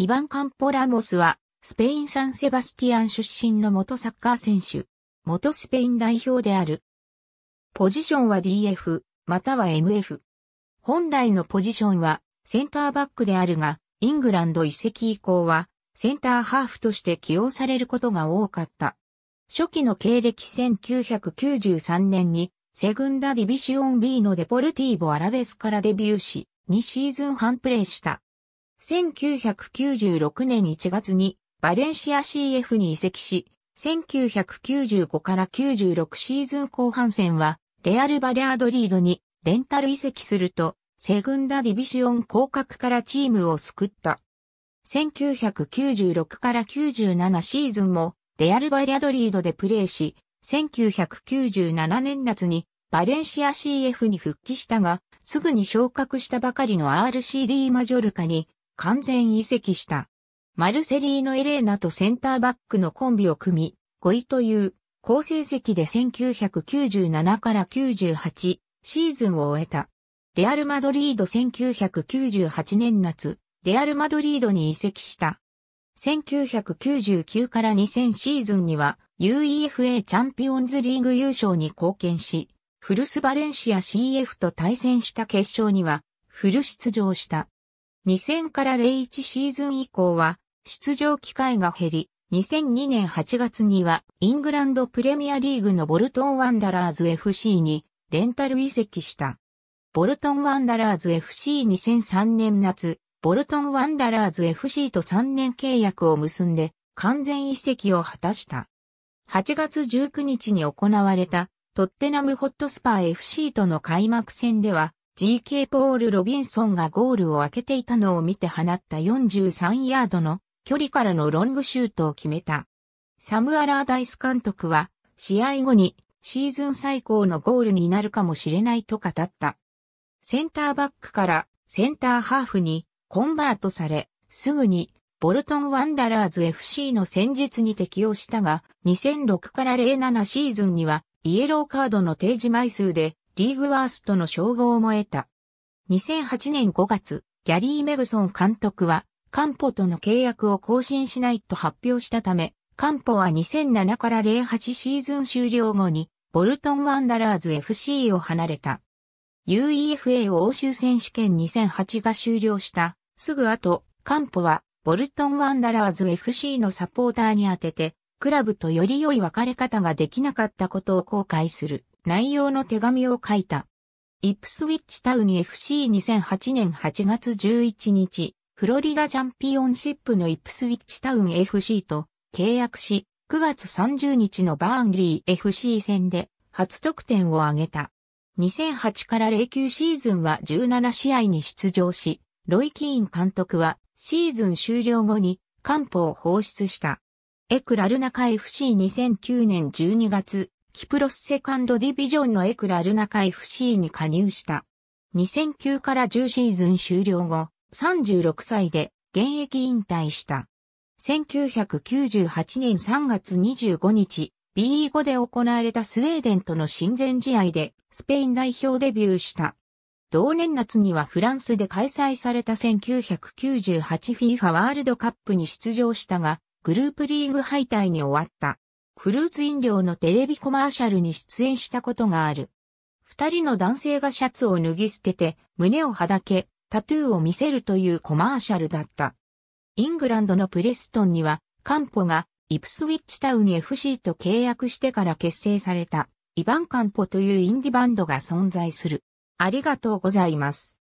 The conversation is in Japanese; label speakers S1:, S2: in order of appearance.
S1: イバン・カンポ・ラモスは、スペイン・サン・セバスティアン出身の元サッカー選手、元スペイン代表である。ポジションは DF、または MF。本来のポジションは、センターバックであるが、イングランド移籍以降は、センターハーフとして起用されることが多かった。初期の経歴1993年に、セグンダ・ディビシオン B のデポルティーボ・アラベスからデビューし、2シーズン半プレーした。1996年1月にバレンシア CF に移籍し、1995から96シーズン後半戦は、レアル・バレアドリードにレンタル移籍すると、セグンダ・ディビシオン降格からチームを救った。1996から97シーズンも、レアル・バレアドリードでプレーし、1997年夏にバレンシア CF に復帰したが、すぐに昇格したばかりの RCD マジョルカに完全移籍した。マルセリーノ・エレーナとセンターバックのコンビを組み、5位という好成績で1997から98シーズンを終えた。レアル・マドリード1998年夏、レアル・マドリードに移籍した。1999から2000シーズンには UEFA チャンピオンズリーグ優勝に貢献し、フルス・バレンシア CF と対戦した決勝にはフル出場した。2000から01シーズン以降は出場機会が減り、2002年8月にはイングランドプレミアリーグのボルトンワンダラーズ FC にレンタル移籍した。ボルトンワンダラーズ FC2003 年夏、ボルトンワンダラーズ FC と3年契約を結んで完全移籍を果たした。8月19日に行われたトッテナムホットスパー FC との開幕戦では GK ポール・ロビンソンがゴールを開けていたのを見て放った43ヤードの距離からのロングシュートを決めた。サム・アラーダイス監督は試合後にシーズン最高のゴールになるかもしれないと語った。センターバックからセンターハーフにコンバートされ、すぐにボルトン・ワンダラーズ FC の戦術に適応したが、2006から07シーズンにはイエローカードの提示枚数でリーグワーストの称号も得た。2008年5月、ギャリー・メグソン監督は、カンポとの契約を更新しないと発表したため、カンポは2007から08シーズン終了後に、ボルトン・ワンダラーズ FC を離れた。UEFA 欧州選手権2008が終了した。すぐ後、カンポは、ボルトン・ワンダラーズ FC のサポーターに当てて、クラブとより良い別れ方ができなかったことを後悔する。内容の手紙を書いた。イップスウィッチタウン FC2008 年8月11日、フロリダチャンピオンシップのイップスウィッチタウン FC と契約し、9月30日のバーンリー FC 戦で初得点を挙げた。2008から09シーズンは17試合に出場し、ロイ・キーン監督はシーズン終了後に官報を放出した。エクラルナカ FC2009 年12月、キプロスセカンドディビジョンのエクラルナカ FC に加入した。2009から10シーズン終了後、36歳で現役引退した。1998年3月25日、BE5 で行われたスウェーデンとの親善試合でスペイン代表デビューした。同年夏にはフランスで開催された 1998FIFA ワールドカップに出場したが、グループリーグ敗退に終わった。フルーツ飲料のテレビコマーシャルに出演したことがある。二人の男性がシャツを脱ぎ捨てて、胸をはだけ、タトゥーを見せるというコマーシャルだった。イングランドのプレストンには、カンポが、イプスウィッチタウン FC と契約してから結成された、イヴァンカンポというインディバンドが存在する。ありがとうございます。